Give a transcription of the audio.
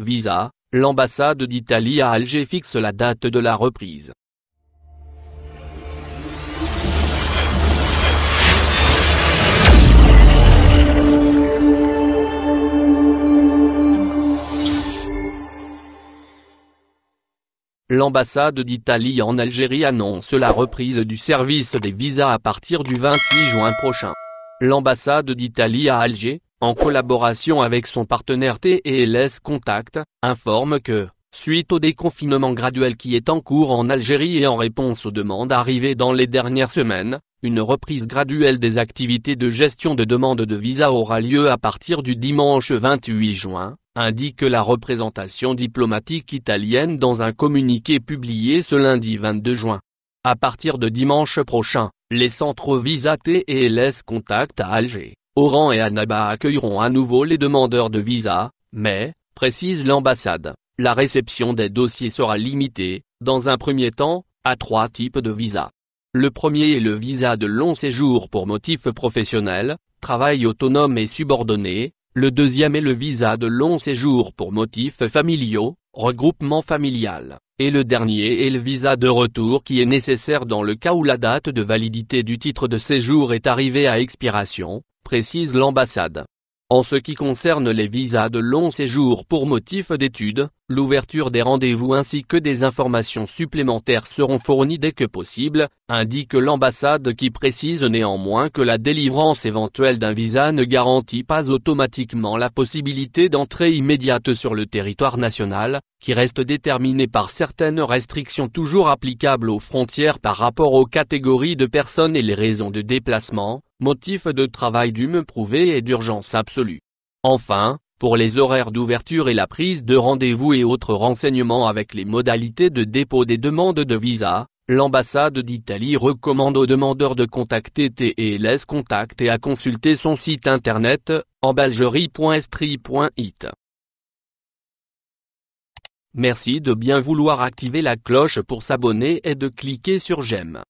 Visa, l'ambassade d'Italie à Alger fixe la date de la reprise. L'ambassade d'Italie en Algérie annonce la reprise du service des visas à partir du 28 juin prochain. L'ambassade d'Italie à Alger, en collaboration avec son partenaire TELS Contact, informe que, suite au déconfinement graduel qui est en cours en Algérie et en réponse aux demandes arrivées dans les dernières semaines, une reprise graduelle des activités de gestion de demandes de visa aura lieu à partir du dimanche 28 juin, indique la représentation diplomatique italienne dans un communiqué publié ce lundi 22 juin. À partir de dimanche prochain, les centres Visa TLS Contact à Alger, Oran et Annaba accueilleront à nouveau les demandeurs de visa, mais, précise l'ambassade, la réception des dossiers sera limitée, dans un premier temps, à trois types de visas. Le premier est le visa de long séjour pour motifs professionnels, travail autonome et subordonné, le deuxième est le visa de long séjour pour motifs familiaux, regroupement familial, et le dernier est le visa de retour qui est nécessaire dans le cas où la date de validité du titre de séjour est arrivée à expiration, précise l'ambassade. En ce qui concerne les visas de long séjour pour motif d'études, l'ouverture des rendez-vous ainsi que des informations supplémentaires seront fournies dès que possible, indique l'ambassade qui précise néanmoins que la délivrance éventuelle d'un visa ne garantit pas automatiquement la possibilité d'entrée immédiate sur le territoire national, qui reste déterminée par certaines restrictions toujours applicables aux frontières par rapport aux catégories de personnes et les raisons de déplacement, motifs de travail dûment prouvé et d'urgence absolue. Enfin, pour les horaires d'ouverture et la prise de rendez-vous et autres renseignements avec les modalités de dépôt des demandes de visa, L'ambassade d'Italie recommande aux demandeurs de contacter TELS Contact et à consulter son site internet, embalgerie.estrie.it. Merci de bien vouloir activer la cloche pour s'abonner et de cliquer sur j'aime.